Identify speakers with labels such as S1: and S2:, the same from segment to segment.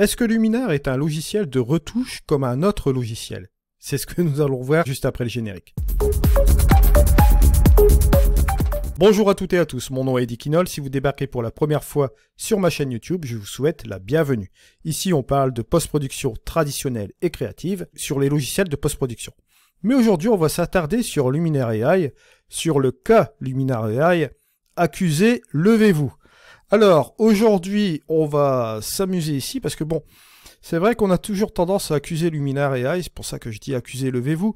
S1: Est-ce que Luminar est un logiciel de retouche comme un autre logiciel C'est ce que nous allons voir juste après le générique. Bonjour à toutes et à tous, mon nom est Eddie Kinol. Si vous débarquez pour la première fois sur ma chaîne YouTube, je vous souhaite la bienvenue. Ici, on parle de post-production traditionnelle et créative sur les logiciels de post-production. Mais aujourd'hui, on va s'attarder sur Luminar AI, sur le cas Luminar AI, accusé, levez-vous. Alors, aujourd'hui, on va s'amuser ici, parce que bon, c'est vrai qu'on a toujours tendance à accuser Luminar et AI, c'est pour ça que je dis accuser, levez-vous,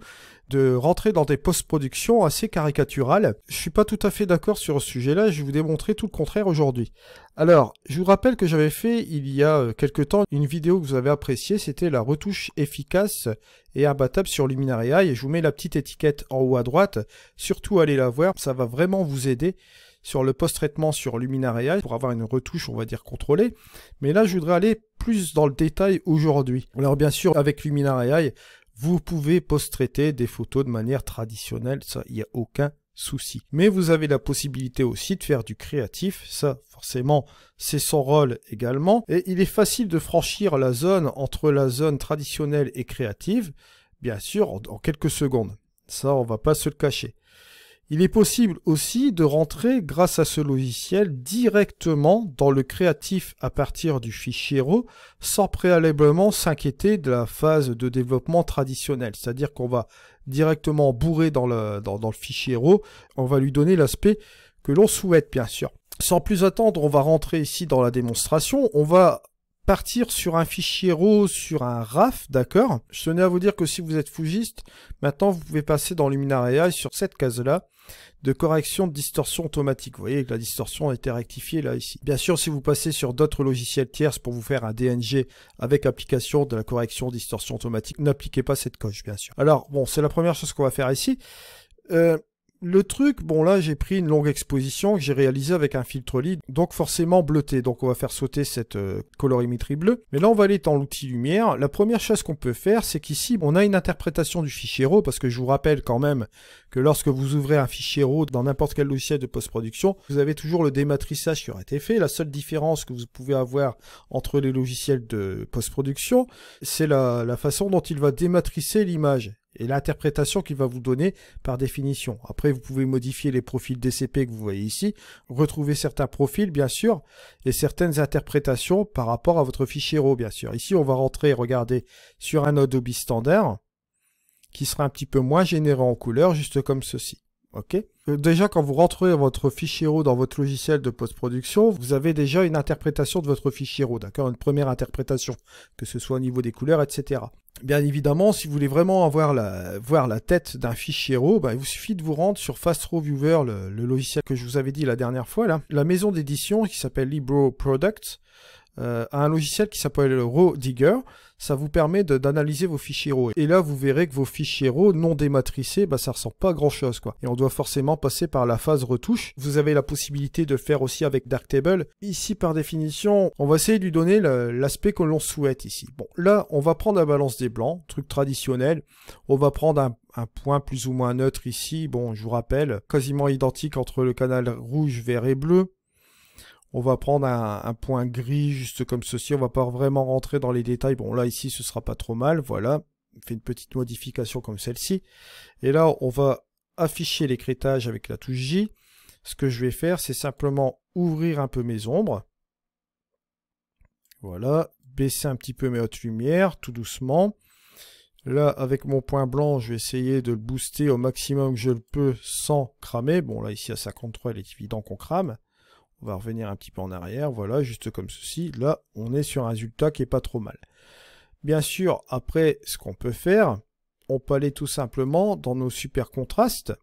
S1: de rentrer dans des post-productions assez caricaturales. Je suis pas tout à fait d'accord sur ce sujet-là, je vais vous démontrer tout le contraire aujourd'hui. Alors, je vous rappelle que j'avais fait, il y a euh, quelques temps, une vidéo que vous avez appréciée, c'était la retouche efficace et imbattable sur Luminar AI, et je vous mets la petite étiquette en haut à droite, surtout allez la voir, ça va vraiment vous aider sur le post-traitement sur AI, pour avoir une retouche, on va dire, contrôlée. Mais là, je voudrais aller plus dans le détail aujourd'hui. Alors bien sûr, avec AI, vous pouvez post-traiter des photos de manière traditionnelle, ça, il n'y a aucun souci. Mais vous avez la possibilité aussi de faire du créatif, ça forcément c'est son rôle également, et il est facile de franchir la zone entre la zone traditionnelle et créative, bien sûr en quelques secondes, ça on va pas se le cacher. Il est possible aussi de rentrer grâce à ce logiciel directement dans le créatif à partir du fichier RAW sans préalablement s'inquiéter de la phase de développement traditionnelle. C'est-à-dire qu'on va directement bourrer dans le, le fichier RAW, on va lui donner l'aspect que l'on souhaite bien sûr. Sans plus attendre, on va rentrer ici dans la démonstration. On va partir sur un fichier RAW, sur un RAF, d'accord Je tenais à vous dire que si vous êtes fougiste, maintenant vous pouvez passer dans Luminaria sur cette case-là de correction de distorsion automatique. Vous voyez que la distorsion a été rectifiée là ici. Bien sûr, si vous passez sur d'autres logiciels tierces pour vous faire un DNG avec application de la correction de distorsion automatique, n'appliquez pas cette coche, bien sûr. Alors, bon, c'est la première chose qu'on va faire ici. Euh, le truc, bon là j'ai pris une longue exposition que j'ai réalisée avec un filtre lead, donc forcément bleuté. Donc on va faire sauter cette euh, colorimétrie bleue. Mais là on va aller dans l'outil lumière. La première chose qu'on peut faire, c'est qu'ici on a une interprétation du fichier RAW, parce que je vous rappelle quand même que lorsque vous ouvrez un fichier RAW dans n'importe quel logiciel de post-production, vous avez toujours le dématrissage qui aura été fait. La seule différence que vous pouvez avoir entre les logiciels de post-production, c'est la, façon dont il va dématricer l'image et l'interprétation qu'il va vous donner par définition. Après, vous pouvez modifier les profils DCP que vous voyez ici, retrouver certains profils, bien sûr, et certaines interprétations par rapport à votre fichier RAW, bien sûr. Ici, on va rentrer, regardez, sur un Adobe standard, qui sera un petit peu moins généré en couleur, juste comme ceci. OK euh, Déjà, quand vous rentrez votre fichier RAW dans votre logiciel de post-production, vous avez déjà une interprétation de votre fichier RAW, d'accord Une première interprétation, que ce soit au niveau des couleurs, etc. Bien évidemment, si vous voulez vraiment avoir la, voir la tête d'un fichier RAW, bah, il vous suffit de vous rendre sur Fast Viewer, le, le logiciel que je vous avais dit la dernière fois. Là. La maison d'édition qui s'appelle Libro Products à euh, un logiciel qui s'appelle Raw Digger. Ça vous permet d'analyser vos fichiers RAW. Et là, vous verrez que vos fichiers RAW non dématricés, bah, ça ressemble pas à grand chose, quoi. Et on doit forcément passer par la phase retouche. Vous avez la possibilité de faire aussi avec Darktable. Ici, par définition, on va essayer de lui donner l'aspect que l'on souhaite ici. Bon, là, on va prendre la balance des blancs, truc traditionnel. On va prendre un point plus ou moins neutre ici. Bon, je vous rappelle, quasiment identique entre le canal rouge, vert et bleu on va prendre un, point gris juste comme ceci. On va pas vraiment rentrer dans les détails. Bon, là ici, ce sera pas trop mal. Voilà, on fait une petite modification comme celle-ci. Et là, on va afficher l'écritage avec la touche J. Ce que je vais faire, c'est simplement ouvrir un peu mes ombres. Voilà, baisser un petit peu mes hautes lumières, tout doucement. Là, avec mon point blanc, je vais essayer de le booster au maximum que je le peux sans cramer. Bon, là, ici, à 53, il est évident qu'on crame. On va revenir un petit peu en arrière, voilà, juste comme ceci. Là, on est sur un résultat qui est pas trop mal. Bien sûr, après, ce qu'on peut faire, on peut aller tout simplement dans nos super contrastes,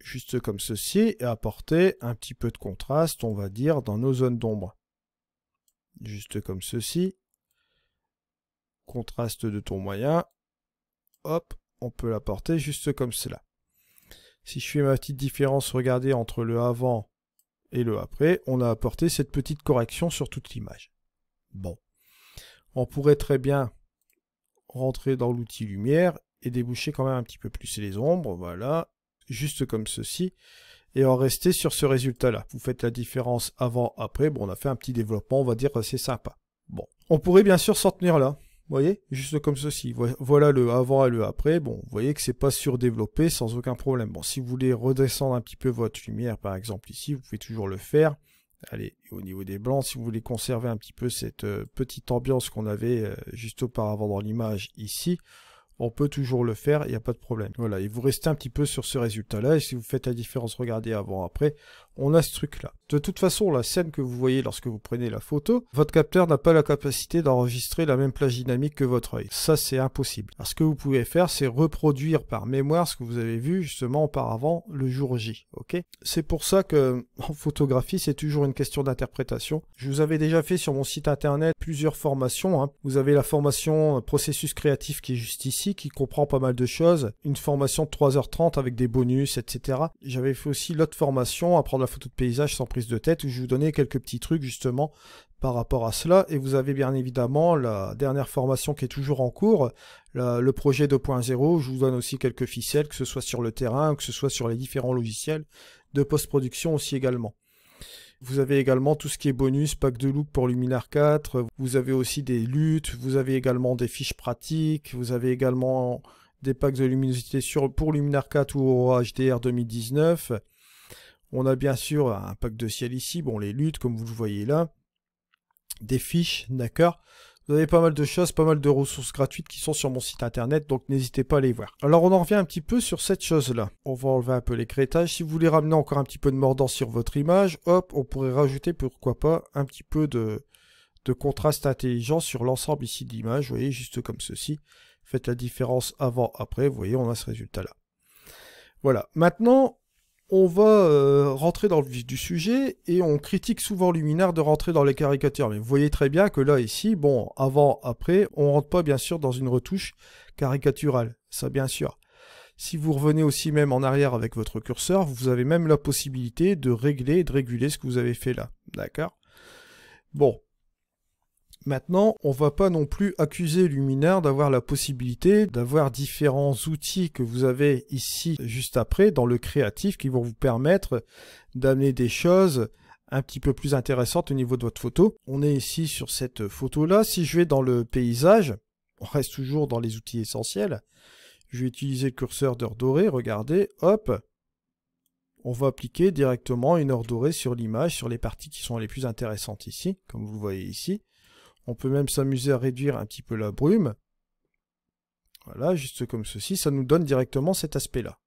S1: juste comme ceci, et apporter un petit peu de contraste, on va dire, dans nos zones d'ombre. Juste comme ceci. Contraste de ton moyen. Hop, on peut l'apporter juste comme cela. Si je fais ma petite différence, regardez, entre le avant et le après, on a apporté cette petite correction sur toute l'image. Bon. On pourrait très bien rentrer dans l'outil lumière et déboucher quand même un petit peu plus les ombres, voilà, juste comme ceci, et en rester sur ce résultat-là. Vous faites la différence avant-après, bon, on a fait un petit développement, on va dire, c'est sympa. Bon, on pourrait bien sûr s'en tenir là, vous voyez Juste comme ceci. Voilà le avant et le après. Bon, vous voyez que c'est pas surdéveloppé sans aucun problème. Bon, si vous voulez redescendre un petit peu votre lumière, par exemple ici, vous pouvez toujours le faire. Allez, au niveau des blancs, si vous voulez conserver un petit peu cette euh, petite ambiance qu'on avait euh, juste auparavant dans l'image ici, on peut toujours le faire, il n'y a pas de problème. Voilà, et vous restez un petit peu sur ce résultat-là, et si vous faites la différence, regardez avant-après, on a ce truc-là. De toute façon, la scène que vous voyez lorsque vous prenez la photo, votre capteur n'a pas la capacité d'enregistrer la même plage dynamique que votre œil. Ça, c'est impossible. Alors, ce que vous pouvez faire, c'est reproduire par mémoire ce que vous avez vu justement auparavant le jour J. Ok C'est pour ça que en photographie, c'est toujours une question d'interprétation. Je vous avais déjà fait sur mon site internet plusieurs formations. Hein. Vous avez la formation euh, processus créatif qui est juste ici, qui comprend pas mal de choses. Une formation de 3h30 avec des bonus, etc. J'avais fait aussi l'autre formation, apprendre photo de paysage sans prise de tête, où je vais vous donner quelques petits trucs justement par rapport à cela. Et vous avez bien évidemment la dernière formation qui est toujours en cours, le projet 2.0. Je vous donne aussi quelques ficelles, que ce soit sur le terrain, que ce soit sur les différents logiciels de post-production aussi également. Vous avez également tout ce qui est bonus, pack de look pour Luminar 4, vous avez aussi des luttes, vous avez également des fiches pratiques, vous avez également des packs de luminosité sur, pour Luminar 4 ou HDR 2019. On a bien sûr un pack de ciel ici, bon les luttes comme vous le voyez là, des fiches, d'accord vous avez pas mal de choses, pas mal de ressources gratuites qui sont sur mon site internet, donc n'hésitez pas à les voir. Alors on en revient un petit peu sur cette chose-là. On va enlever un peu les crétages. Si vous voulez ramener encore un petit peu de mordant sur votre image, hop, on pourrait rajouter, pourquoi pas, un petit peu de, de contraste intelligent sur l'ensemble ici de l'image. Vous voyez, juste comme ceci. Faites la différence avant-après, vous voyez, on a ce résultat-là. Voilà, maintenant, on va euh, rentrer dans le vif du sujet et on critique souvent Luminaire de rentrer dans les caricatures. Mais vous voyez très bien que là, ici, bon, avant, après, on rentre pas bien sûr dans une retouche caricaturale. Ça, bien sûr. Si vous revenez aussi même en arrière avec votre curseur, vous avez même la possibilité de régler et de réguler ce que vous avez fait là. D'accord Bon, Maintenant, on ne va pas non plus accuser Luminaire d'avoir la possibilité d'avoir différents outils que vous avez ici juste après dans le créatif qui vont vous permettre d'amener des choses un petit peu plus intéressantes au niveau de votre photo. On est ici sur cette photo-là. Si je vais dans le paysage, on reste toujours dans les outils essentiels. Je vais utiliser le curseur d'heure dorée. Regardez, hop, on va appliquer directement une heure dorée sur l'image, sur les parties qui sont les plus intéressantes ici, comme vous voyez ici. On peut même s'amuser à réduire un petit peu la brume. Voilà, juste comme ceci, ça nous donne directement cet aspect-là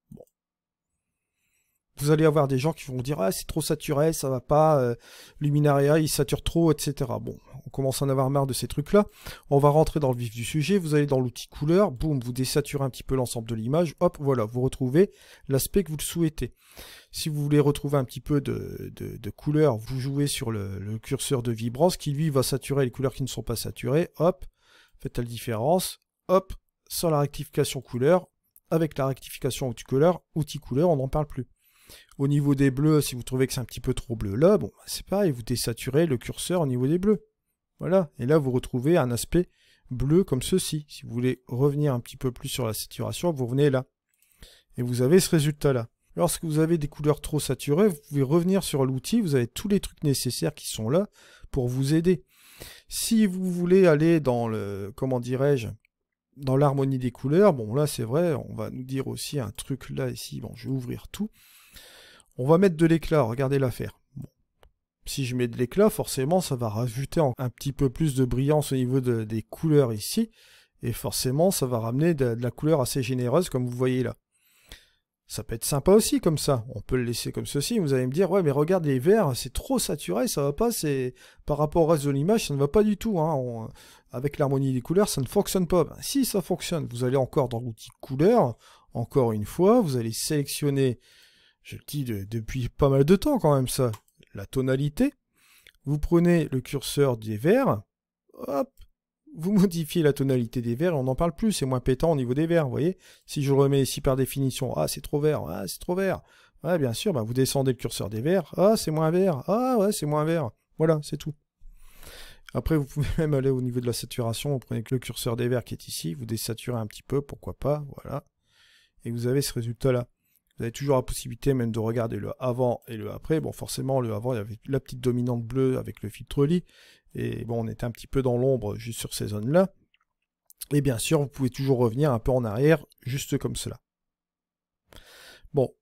S1: vous allez avoir des gens qui vont dire ah c'est trop saturé, ça va pas, euh, Luminaria il sature trop, etc. Bon, on commence à en avoir marre de ces trucs là. On va rentrer dans le vif du sujet. Vous allez dans l'outil couleur, boum, vous désaturez un petit peu l'ensemble de l'image. Hop, voilà, vous retrouvez l'aspect que vous le souhaitez. Si vous voulez retrouver un petit peu de, de, couleur, vous jouez sur le, curseur de vibrance qui lui va saturer les couleurs qui ne sont pas saturées. Hop, faites la différence. Hop, sans la rectification couleur, avec la rectification outil couleur, outil couleur, on n'en parle plus. Au niveau des bleus, si vous trouvez que c'est un petit peu trop bleu là, bon, bah, c'est pareil, vous désaturez le curseur au niveau des bleus. Voilà, et là vous retrouvez un aspect bleu comme ceci. Si vous voulez revenir un petit peu plus sur la saturation, vous revenez là. Et vous avez ce résultat-là. Lorsque vous avez des couleurs trop saturées, vous pouvez revenir sur l'outil, vous avez tous les trucs nécessaires qui sont là pour vous aider. Si vous voulez aller dans le, comment dirais-je, dans l'harmonie des couleurs, bon là c'est vrai, on va nous dire aussi un truc là ici, bon je vais ouvrir tout. On va mettre de l'éclat, regardez l'affaire. Si je mets de l'éclat, forcément, ça va rajouter un petit peu plus de brillance au niveau des couleurs ici. Et forcément, ça va ramener de, la couleur assez généreuse, comme vous voyez là. Ça peut être sympa aussi comme ça. On peut le laisser comme ceci. Vous allez me dire, ouais, mais regarde les verts, c'est trop saturé, ça va pas. C'est par rapport au reste de l'image, ça ne va pas du tout. Hein. Avec l'harmonie des couleurs, ça ne fonctionne pas. Ben, si ça fonctionne, vous allez encore dans l'outil couleur. Encore une fois, vous allez sélectionner je le dis depuis pas mal de temps quand même ça, la tonalité, vous prenez le curseur des verts, hop, vous modifiez la tonalité des verts. on n'en parle plus, c'est moins pétant au niveau des verts, vous voyez Si je remets ici par définition, ah c'est trop vert, ah c'est trop vert, Ouais bien sûr, bah, vous descendez le curseur des verts, ah c'est moins vert, ah ouais c'est moins vert, voilà, c'est tout. Après, vous pouvez même aller au niveau de la saturation, vous prenez que le curseur des verts qui est ici, vous désaturez un petit peu, pourquoi pas, voilà. Et vous avez ce résultat-là. Vous avez toujours la possibilité même de regarder le avant et le après. Bon, forcément, le avant, il y avait la petite dominante bleue avec le filtre lit. Et bon, on était un petit peu dans l'ombre juste sur ces zones-là. Et bien sûr, vous pouvez toujours revenir un peu en arrière, juste comme cela. Bon.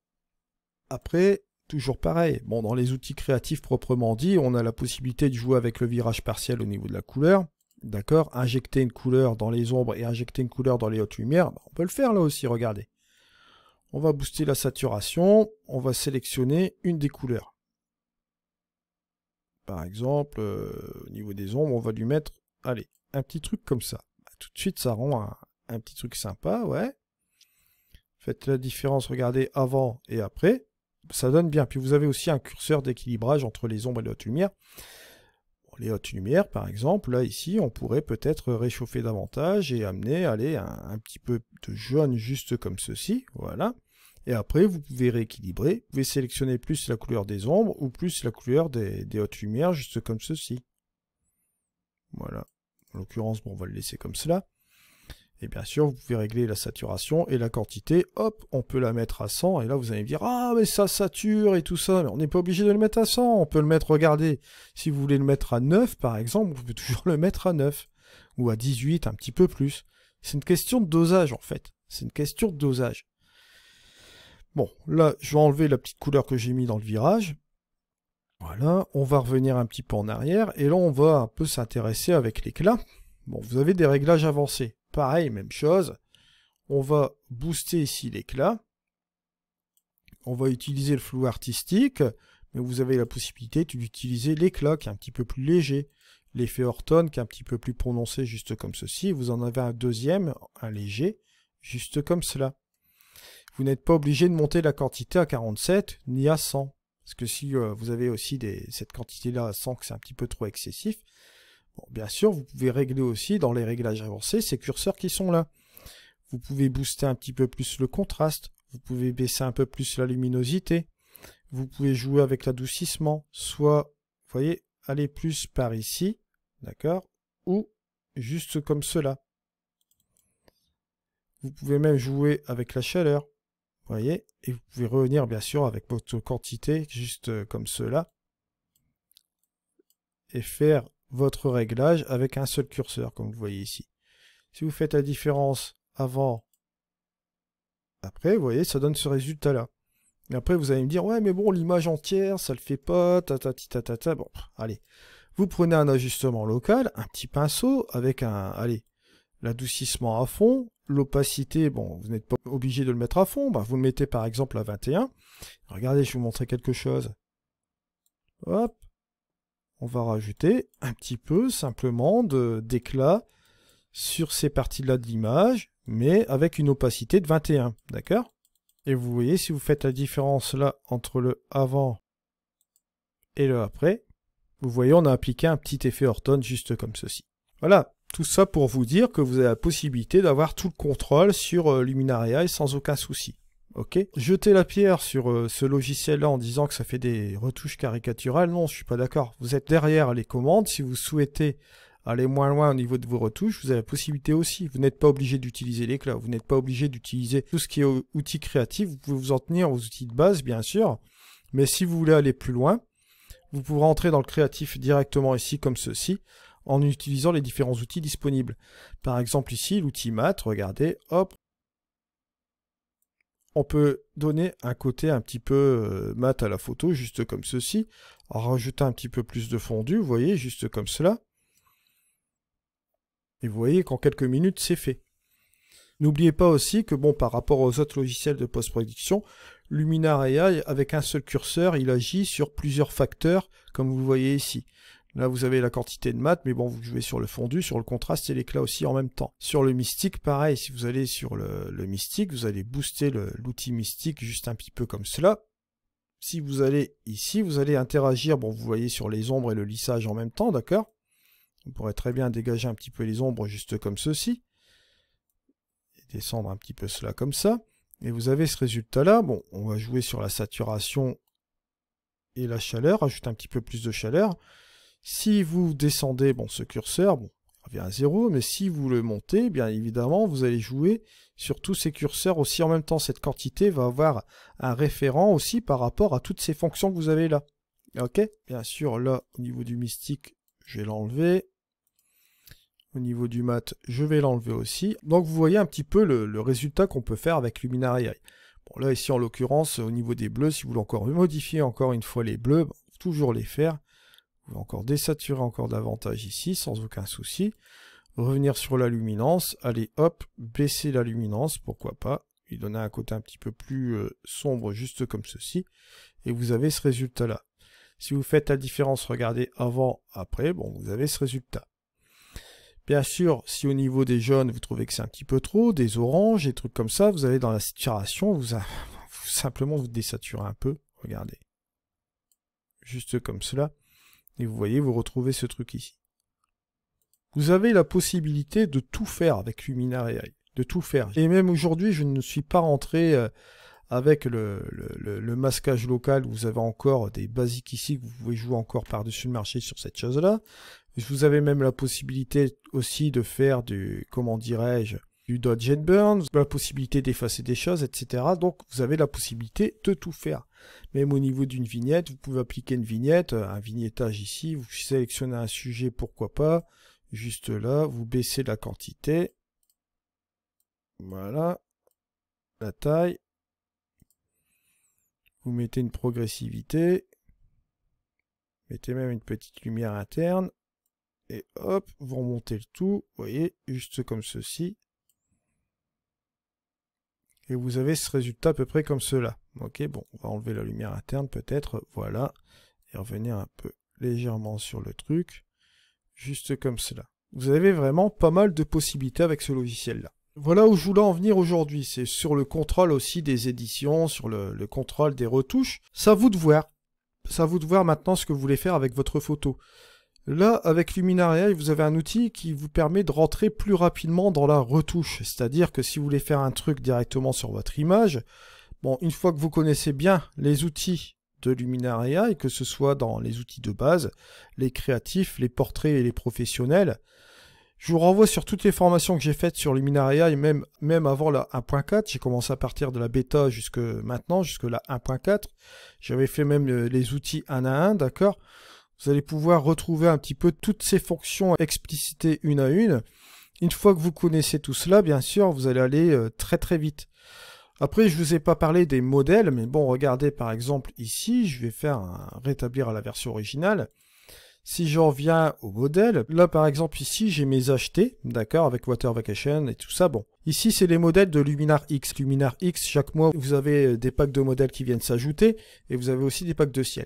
S1: Après, toujours pareil. Bon, dans les outils créatifs proprement dit, on a la possibilité de jouer avec le virage partiel au niveau de la couleur. D'accord Injecter une couleur dans les ombres et injecter une couleur dans les hautes lumières, bah, on peut le faire là aussi, regardez. On va booster la saturation. On va sélectionner une des couleurs. Par exemple, euh, au niveau des ombres, on va lui mettre, allez, un petit truc comme ça. Bah, tout de suite, ça rend un, petit truc sympa, ouais. Faites la différence, regardez avant et après. Ça donne bien. Puis vous avez aussi un curseur d'équilibrage entre les ombres et la lumière les hautes lumières, par exemple, là ici, on pourrait peut-être réchauffer davantage et amener, aller un, petit peu de jaune juste comme ceci, voilà. Et après, vous pouvez rééquilibrer, vous pouvez sélectionner plus la couleur des ombres ou plus la couleur des, hautes lumières, juste comme ceci. Voilà. En l'occurrence, on va le laisser comme cela. Et eh bien sûr, vous pouvez régler la saturation et la quantité. Hop, on peut la mettre à 100. Et là, vous allez me dire, ah, mais ça sature et tout ça. Mais on n'est pas obligé de le mettre à 100. On peut le mettre, regardez, si vous voulez le mettre à 9, par exemple, vous pouvez toujours le mettre à 9. Ou à 18, un petit peu plus. C'est une question de dosage, en fait. C'est une question de dosage. Bon, là, je vais enlever la petite couleur que j'ai mis dans le virage. Voilà, on va revenir un petit peu en arrière. Et là, on va un peu s'intéresser avec l'éclat. Bon, vous avez des réglages avancés. Pareil, même chose. On va booster ici l'éclat. On va utiliser le flou artistique, mais vous avez la possibilité d'utiliser l'éclat qui est un petit peu plus léger. L'effet Horton qui est un petit peu plus prononcé, juste comme ceci. Vous en avez un deuxième, un léger, juste comme cela. Vous n'êtes pas obligé de monter la quantité à 47 ni à 100. Parce que si euh, vous avez aussi cette quantité-là à 100, que c'est un petit peu trop excessif, bien sûr, vous pouvez régler aussi dans les réglages avancés ces curseurs qui sont là. Vous pouvez booster un petit peu plus le contraste, vous pouvez baisser un peu plus la luminosité, vous pouvez jouer avec l'adoucissement, soit, vous voyez, aller plus par ici, d'accord, ou juste comme cela. Vous pouvez même jouer avec la chaleur, vous voyez, et vous pouvez revenir bien sûr avec votre quantité, juste comme cela, et faire votre réglage avec un seul curseur, comme vous voyez ici. Si vous faites la différence avant, après, vous voyez, ça donne ce résultat-là. Et après, vous allez me dire, ouais, mais bon, l'image entière, ça le fait pas, ta ta ta ta ta. Bon, allez. Vous prenez un ajustement local, un petit pinceau avec un, allez, l'adoucissement à fond, l'opacité, bon, vous n'êtes pas obligé de le mettre à fond, bah, vous le mettez par exemple à 21. Regardez, je vais vous montrer quelque chose. Hop, on va rajouter un petit peu simplement d'éclat sur ces parties-là de l'image, mais avec une opacité de 21, d'accord Et vous voyez, si vous faites la différence là entre le avant et le après, vous voyez, on a appliqué un petit effet Horton juste comme ceci. Voilà, tout ça pour vous dire que vous avez la possibilité d'avoir tout le contrôle sur euh, Luminaria et sans aucun souci. Jeter la pierre sur euh, ce logiciel-là en disant que ça fait des retouches caricaturales, non, je suis pas d'accord. Vous êtes derrière les commandes. Si vous souhaitez aller moins loin au niveau de vos retouches, vous avez la possibilité aussi. Vous n'êtes pas obligé d'utiliser l'éclat, vous n'êtes pas obligé d'utiliser tout ce qui est outils créatifs. Vous pouvez vous en tenir aux outils de base, bien sûr. Mais si vous voulez aller plus loin, vous pouvez entrer dans le créatif directement ici comme ceci en utilisant les différents outils disponibles. Par exemple ici, l'outil mat, regardez, hop, on peut donner un côté un petit peu euh, mat à la photo, juste comme ceci, en rajoutant un petit peu plus de fondu, vous voyez, juste comme cela. Et vous voyez qu'en quelques minutes, c'est fait. N'oubliez pas aussi que bon, par rapport aux autres logiciels de post-production, Luminar AI, avec un seul curseur, il agit sur plusieurs facteurs, comme vous voyez ici. Là, vous avez la quantité de mat, mais bon, vous jouez sur le fondu, sur le contraste et l'éclat aussi en même temps. Sur le mystique, pareil, si vous allez sur le, mystique, vous allez booster l'outil mystique juste un petit peu comme cela. Si vous allez ici, vous allez interagir, bon, vous voyez sur les ombres et le lissage en même temps, d'accord On pourrait très bien dégager un petit peu les ombres juste comme ceci. Et descendre un petit peu cela comme ça. Et vous avez ce résultat-là. Bon, on va jouer sur la saturation et la chaleur, ajoute un petit peu plus de chaleur. Si vous descendez bon, ce curseur, bon, revient à 0, mais si vous le montez, eh bien évidemment, vous allez jouer sur tous ces curseurs aussi en même temps. Cette quantité va avoir un référent aussi par rapport à toutes ces fonctions que vous avez là. Ok Bien sûr, là, au niveau du mystique, je vais l'enlever. Au niveau du mat, je vais l'enlever aussi. Donc vous voyez un petit peu le, résultat qu'on peut faire avec Luminaria. Bon là ici en l'occurrence au niveau des bleus, si vous voulez encore modifier encore une fois les bleus, toujours les faire pouvez encore désaturer encore davantage ici, sans aucun souci. Revenir sur la luminance, allez hop, baisser la luminance, pourquoi pas, lui donner un côté un petit peu plus euh, sombre, juste comme ceci, et vous avez ce résultat-là. Si vous faites la différence, regardez avant, après, bon, vous avez ce résultat. Bien sûr, si au niveau des jaunes, vous trouvez que c'est un petit peu trop, des oranges, des trucs comme ça, vous allez dans la saturation, vous, vous simplement vous désaturez un peu, regardez. Juste comme cela. Et vous voyez, vous retrouvez ce truc ici. Vous avez la possibilité de tout faire avec Luminar AI, de tout faire. Et même aujourd'hui, je ne suis pas rentré euh, avec le, masquage local. Vous avez encore des basiques ici que vous pouvez jouer encore par-dessus le marché sur cette chose-là. Vous avez même la possibilité aussi de faire du, comment dirais-je, du dodge and burn, la possibilité d'effacer des choses, etc. Donc vous avez la possibilité de tout faire. Même au niveau d'une vignette, vous pouvez appliquer une vignette, euh, un vignettage ici, vous sélectionnez un sujet, pourquoi pas, juste là, vous baissez la quantité, voilà, la taille, vous mettez une progressivité, mettez même une petite lumière interne, et hop, vous remontez le tout, vous voyez, juste comme ceci. Et vous avez ce résultat à peu près comme cela. Ok, bon, on va enlever la lumière interne peut-être, voilà, et revenir un peu légèrement sur le truc, juste comme cela. Vous avez vraiment pas mal de possibilités avec ce logiciel-là. Voilà où je voulais en venir aujourd'hui, c'est sur le contrôle aussi des éditions, sur le, contrôle des retouches. Ça vous de voir. Ça vous de voir maintenant ce que vous voulez faire avec votre photo. Là, avec Luminaria, vous avez un outil qui vous permet de rentrer plus rapidement dans la retouche. C'est-à-dire que si vous voulez faire un truc directement sur votre image, Bon, une fois que vous connaissez bien les outils de Luminaria, et que ce soit dans les outils de base, les créatifs, les portraits et les professionnels, je vous renvoie sur toutes les formations que j'ai faites sur Luminaria et même, même avant la 1.4. J'ai commencé à partir de la bêta jusque maintenant, jusque la 1.4. J'avais fait même euh, les outils 1 à 1, d'accord Vous allez pouvoir retrouver un petit peu toutes ces fonctions explicitées une à une. Une fois que vous connaissez tout cela, bien sûr, vous allez aller euh, très très vite. Après, je vous ai pas parlé des modèles, mais bon, regardez par exemple ici, je vais faire un rétablir à la version originale. Si j'en viens au modèle, là par exemple ici, j'ai mes achetés, d'accord, avec Water Vacation et tout ça, bon. Ici, c'est les modèles de Luminar X. Luminar X, chaque mois, vous avez euh, des packs de modèles qui viennent s'ajouter, et vous avez aussi des packs de ciel.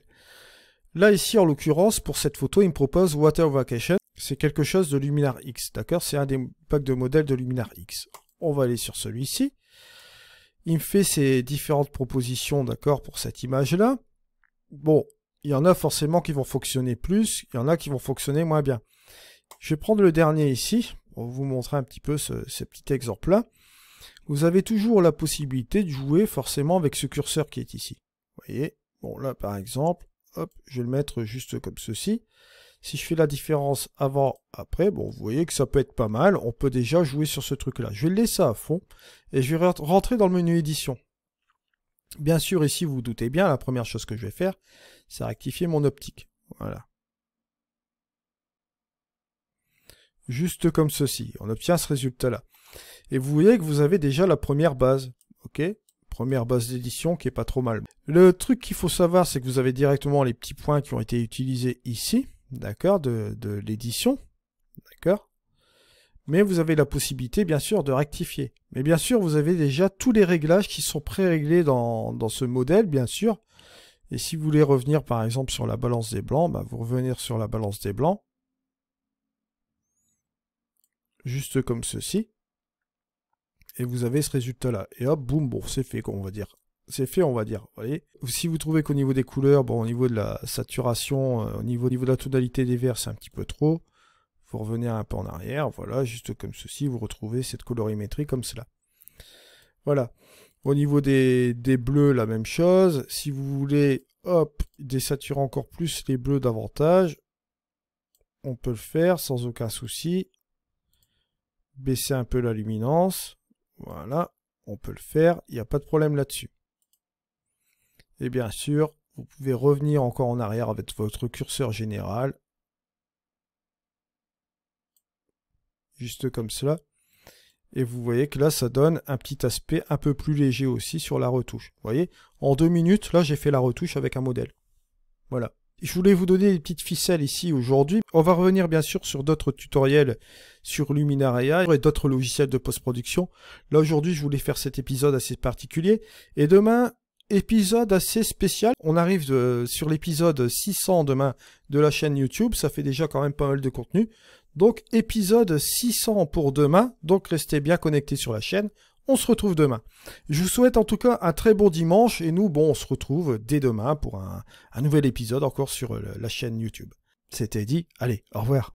S1: Là, ici, en l'occurrence, pour cette photo, il me propose Water Vacation. C'est quelque chose de Luminar X, d'accord C'est un des packs de modèles de Luminar X. On va aller sur celui-ci. Il me fait ces différentes propositions, d'accord, pour cette image-là. Bon, il y en a forcément qui vont fonctionner plus, il y en a qui vont fonctionner moins bien. Je vais prendre le dernier ici, pour vous montrer un petit peu ce, petit exemple-là. Vous avez toujours la possibilité de jouer forcément avec ce curseur qui est ici. Vous voyez Bon, là, par exemple, hop, je vais le mettre juste comme ceci. Si je fais la différence avant, après, bon, vous voyez que ça peut être pas mal. On peut déjà jouer sur ce truc-là. Je vais le laisser à fond et je vais rentrer dans le menu édition. Bien sûr, ici, vous vous doutez bien, la première chose que je vais faire, c'est rectifier mon optique. Voilà. Juste comme ceci. On obtient ce résultat-là. Et vous voyez que vous avez déjà la première base. OK Première base d'édition qui est pas trop mal. Le truc qu'il faut savoir, c'est que vous avez directement les petits points qui ont été utilisés ici d'accord, de, l'édition, d'accord mais vous avez la possibilité, bien sûr, de rectifier. Mais bien sûr, vous avez déjà tous les réglages qui sont pré-réglés dans, ce modèle, bien sûr. Et si vous voulez revenir, par exemple, sur la balance des blancs, bah, vous revenez sur la balance des blancs. Juste comme ceci. Et vous avez ce résultat-là. Et hop, boum, bon, c'est fait, on va dire c'est fait, on va dire. si vous trouvez qu'au niveau des couleurs, bon, au niveau de la saturation, euh, au, niveau, niveau de la tonalité des verts, c'est un petit peu trop, vous revenez un peu en arrière, voilà, juste comme ceci, vous retrouvez cette colorimétrie comme cela. Voilà. Au niveau des, des bleus, la même chose. Si vous voulez, hop, désaturer encore plus les bleus davantage, on peut le faire sans aucun souci. Baisser un peu la luminance. Voilà, on peut le faire, il n'y a pas de problème là-dessus. Et bien sûr, vous pouvez revenir encore en arrière avec votre curseur général. Juste comme cela. Et vous voyez que là, ça donne un petit aspect un peu plus léger aussi sur la retouche. Vous voyez, en deux minutes, là, j'ai fait la retouche avec un modèle. Voilà. Je voulais vous donner des petites ficelles ici aujourd'hui. On va revenir bien sûr sur d'autres tutoriels sur Luminaria et d'autres logiciels de post-production. Là aujourd'hui, je voulais faire cet épisode assez particulier. Et demain, épisode assez spécial. On arrive euh, sur l'épisode 600 demain de la chaîne YouTube. Ça fait déjà quand même pas mal de contenu. Donc épisode 600 pour demain. Donc restez bien connectés sur la chaîne. On se retrouve demain. Je vous souhaite en tout cas un très bon dimanche et nous, bon, on se retrouve dès demain pour un nouvel épisode encore sur euh, la chaîne YouTube. C'était dit, allez, au revoir.